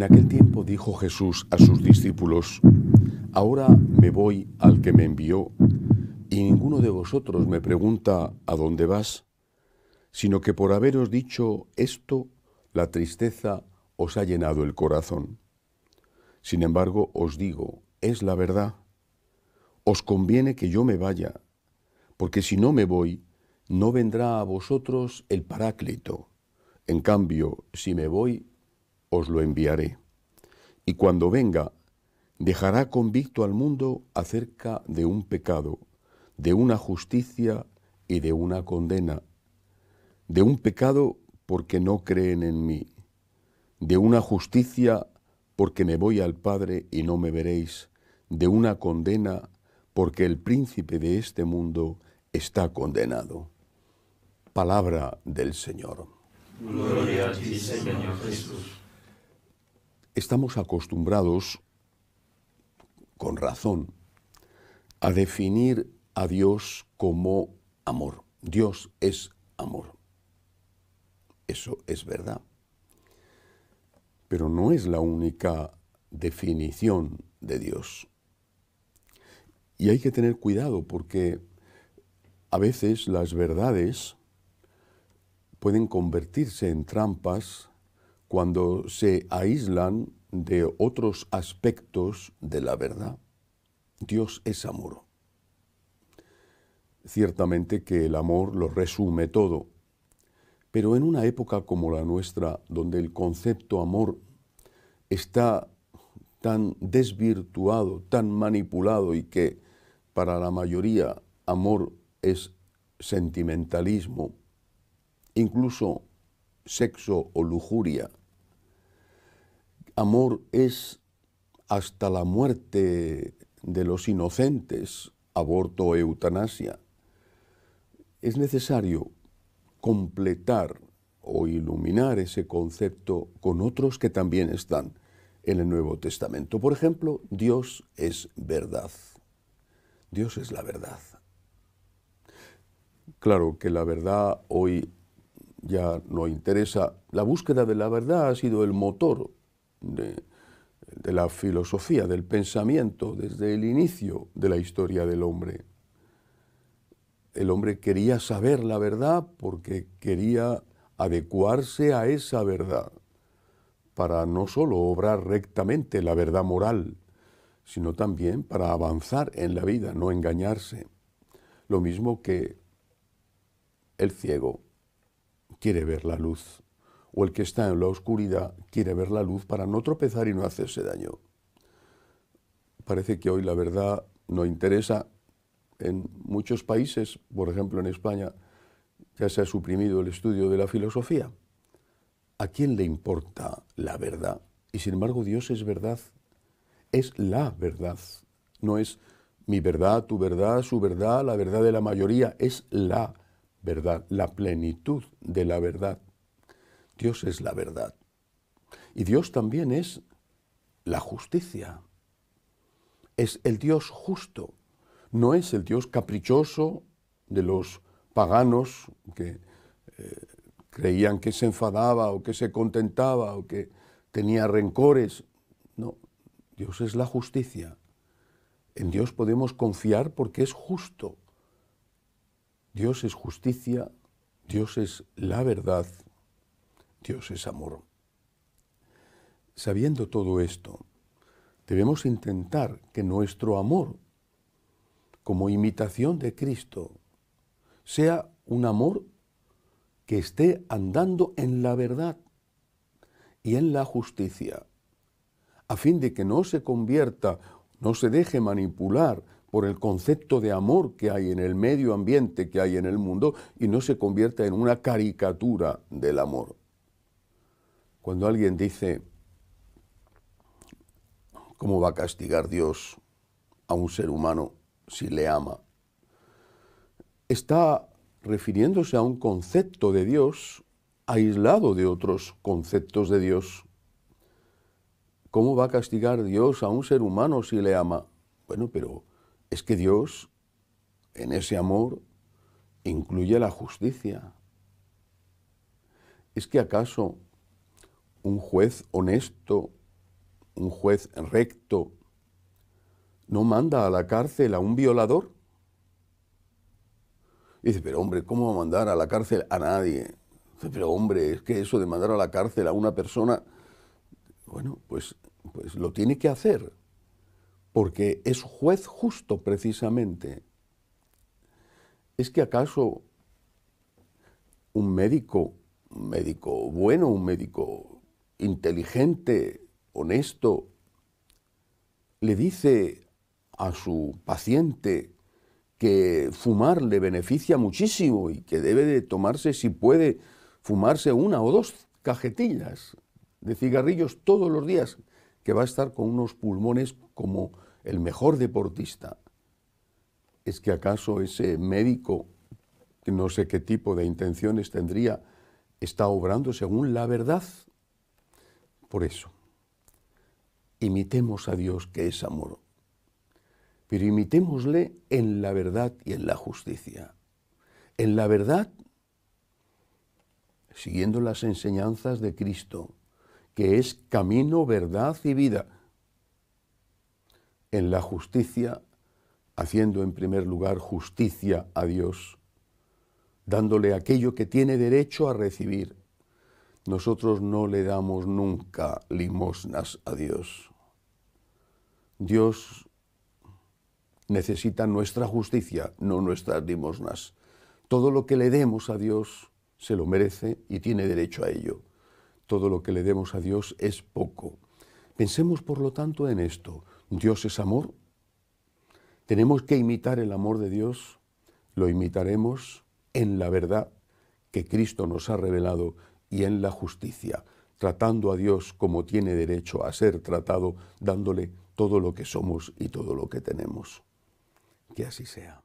En aquel tiempo dijo Jesús a sus discípulos, Ahora me voy al que me envió, y ninguno de vosotros me pregunta a dónde vas, sino que por haberos dicho esto, la tristeza os ha llenado el corazón. Sin embargo, os digo, es la verdad. Os conviene que yo me vaya, porque si no me voy, no vendrá a vosotros el Paráclito. En cambio, si me voy, os lo enviaré. Y cuando venga, dejará convicto al mundo acerca de un pecado, de una justicia y de una condena, de un pecado porque no creen en mí, de una justicia porque me voy al Padre y no me veréis, de una condena porque el príncipe de este mundo está condenado. Palabra del Señor estamos acostumbrados, con razón, a definir a Dios como amor. Dios es amor. Eso es verdad. Pero no es la única definición de Dios. Y hay que tener cuidado porque a veces las verdades pueden convertirse en trampas cuando se aíslan de otros aspectos de la verdad. Dios es amor. Ciertamente que el amor lo resume todo, pero en una época como la nuestra, donde el concepto amor está tan desvirtuado, tan manipulado y que para la mayoría amor es sentimentalismo, incluso sexo o lujuria, amor es hasta la muerte de los inocentes, aborto o eutanasia. Es necesario completar o iluminar ese concepto con otros que también están en el Nuevo Testamento. Por ejemplo, Dios es verdad. Dios es la verdad. Claro que la verdad hoy ya no interesa. La búsqueda de la verdad ha sido el motor de, la filosofía, del pensamiento, desde el inicio de la historia del hombre. El hombre quería saber la verdad porque quería adecuarse a esa verdad para no solo obrar rectamente la verdad moral, sino también para avanzar en la vida, no engañarse. Lo mismo que el ciego quiere ver la luz o el que está en la oscuridad quiere ver la luz para no tropezar y no hacerse daño. Parece que hoy la verdad no interesa en muchos países, por ejemplo en España, ya se ha suprimido el estudio de la filosofía. ¿A quién le importa la verdad? Y sin embargo Dios es verdad, es la verdad, no es mi verdad, tu verdad, su verdad, la verdad de la mayoría, es la verdad, la plenitud de la verdad. Dios es la verdad. Y Dios también es la justicia. Es el Dios justo, no es el Dios caprichoso de los paganos que eh, creían que se enfadaba o que se contentaba o que tenía rencores. No, Dios es la justicia. En Dios podemos confiar porque es justo. Dios es justicia, Dios es la verdad Dios es amor. Sabiendo todo esto, debemos intentar que nuestro amor, como imitación de Cristo, sea un amor que esté andando en la verdad y en la justicia, a fin de que no se convierta, no se deje manipular por el concepto de amor que hay en el medio ambiente, que hay en el mundo, y no se convierta en una caricatura del amor. Cuando alguien dice, ¿cómo va a castigar Dios a un ser humano si le ama? Está refiriéndose a un concepto de Dios aislado de otros conceptos de Dios. ¿Cómo va a castigar Dios a un ser humano si le ama? Bueno, pero es que Dios, en ese amor, incluye la justicia. ¿Es que acaso un juez honesto, un juez recto, no manda a la cárcel a un violador. dice, pero hombre, ¿cómo va a mandar a la cárcel a nadie? Dice, pero hombre, es que eso de mandar a la cárcel a una persona, bueno, pues, pues lo tiene que hacer, porque es juez justo precisamente. ¿Es que acaso un médico, un médico bueno, un médico inteligente, honesto, le dice a su paciente que fumar le beneficia muchísimo y que debe de tomarse, si puede, fumarse una o dos cajetillas de cigarrillos todos los días, que va a estar con unos pulmones como el mejor deportista. ¿Es que acaso ese médico, que no sé qué tipo de intenciones tendría, está obrando según la verdad? Por eso, imitemos a Dios que es amor, pero imitémosle en la verdad y en la justicia. En la verdad, siguiendo las enseñanzas de Cristo, que es camino, verdad y vida. En la justicia, haciendo en primer lugar justicia a Dios, dándole aquello que tiene derecho a recibir nosotros no le damos nunca limosnas a Dios. Dios necesita nuestra justicia, no nuestras limosnas. Todo lo que le demos a Dios se lo merece y tiene derecho a ello. Todo lo que le demos a Dios es poco. Pensemos, por lo tanto, en esto. Dios es amor. Tenemos que imitar el amor de Dios. Lo imitaremos en la verdad que Cristo nos ha revelado y en la justicia, tratando a Dios como tiene derecho a ser tratado, dándole todo lo que somos y todo lo que tenemos. Que así sea.